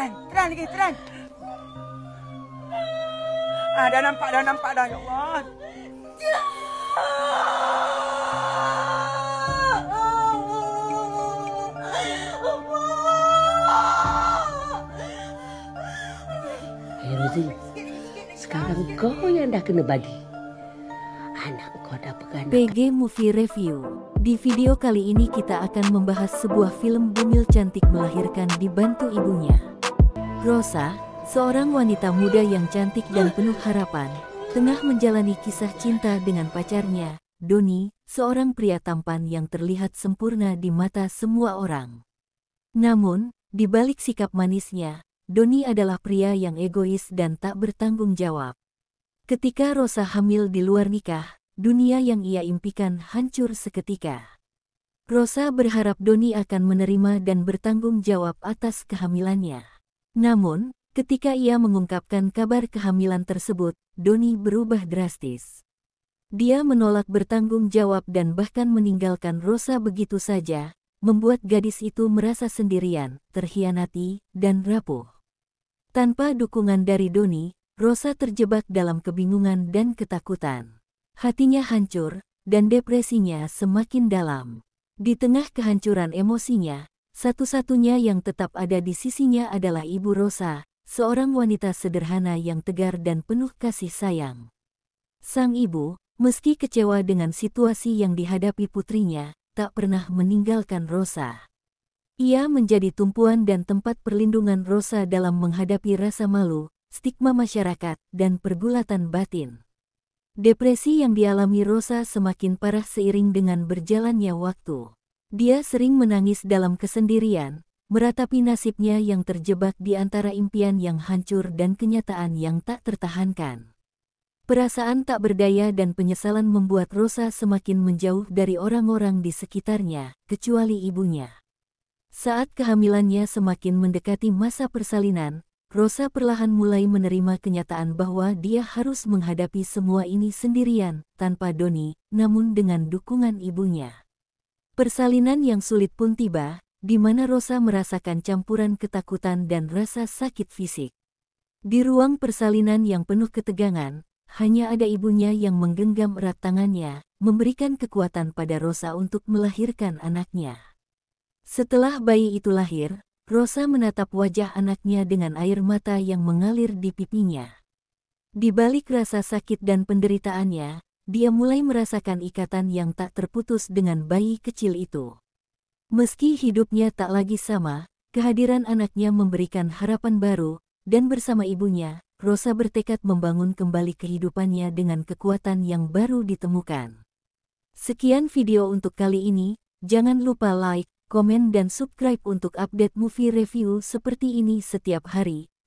terang, terang lagi, terang. Ah, dah nampak, dah nampak dah, ya Allah. sekarang kau yang dah kena badi. Anak kau dah pegang. PG Movie Review. Di video kali ini kita akan membahas sebuah film Bumil Cantik Melahirkan dibantu ibunya. Rosa, seorang wanita muda yang cantik dan penuh harapan, tengah menjalani kisah cinta dengan pacarnya, Doni, seorang pria tampan yang terlihat sempurna di mata semua orang. Namun, di balik sikap manisnya, Doni adalah pria yang egois dan tak bertanggung jawab. Ketika Rosa hamil di luar nikah, dunia yang ia impikan hancur seketika. Rosa berharap Doni akan menerima dan bertanggung jawab atas kehamilannya. Namun, ketika ia mengungkapkan kabar kehamilan tersebut, Doni berubah drastis. Dia menolak bertanggung jawab dan bahkan meninggalkan Rosa begitu saja, membuat gadis itu merasa sendirian, terhianati, dan rapuh. Tanpa dukungan dari Doni, Rosa terjebak dalam kebingungan dan ketakutan. Hatinya hancur, dan depresinya semakin dalam. Di tengah kehancuran emosinya, satu-satunya yang tetap ada di sisinya adalah Ibu Rosa, seorang wanita sederhana yang tegar dan penuh kasih sayang. Sang ibu, meski kecewa dengan situasi yang dihadapi putrinya, tak pernah meninggalkan Rosa. Ia menjadi tumpuan dan tempat perlindungan Rosa dalam menghadapi rasa malu, stigma masyarakat, dan pergulatan batin. Depresi yang dialami Rosa semakin parah seiring dengan berjalannya waktu. Dia sering menangis dalam kesendirian, meratapi nasibnya yang terjebak di antara impian yang hancur dan kenyataan yang tak tertahankan. Perasaan tak berdaya dan penyesalan membuat Rosa semakin menjauh dari orang-orang di sekitarnya, kecuali ibunya. Saat kehamilannya semakin mendekati masa persalinan, Rosa perlahan mulai menerima kenyataan bahwa dia harus menghadapi semua ini sendirian, tanpa Doni, namun dengan dukungan ibunya. Persalinan yang sulit pun tiba, di mana Rosa merasakan campuran ketakutan dan rasa sakit fisik. Di ruang persalinan yang penuh ketegangan, hanya ada ibunya yang menggenggam erat tangannya, memberikan kekuatan pada Rosa untuk melahirkan anaknya. Setelah bayi itu lahir, Rosa menatap wajah anaknya dengan air mata yang mengalir di pipinya. Di balik rasa sakit dan penderitaannya, dia mulai merasakan ikatan yang tak terputus dengan bayi kecil itu. Meski hidupnya tak lagi sama, kehadiran anaknya memberikan harapan baru, dan bersama ibunya, Rosa bertekad membangun kembali kehidupannya dengan kekuatan yang baru ditemukan. Sekian video untuk kali ini, jangan lupa like, komen dan subscribe untuk update movie review seperti ini setiap hari.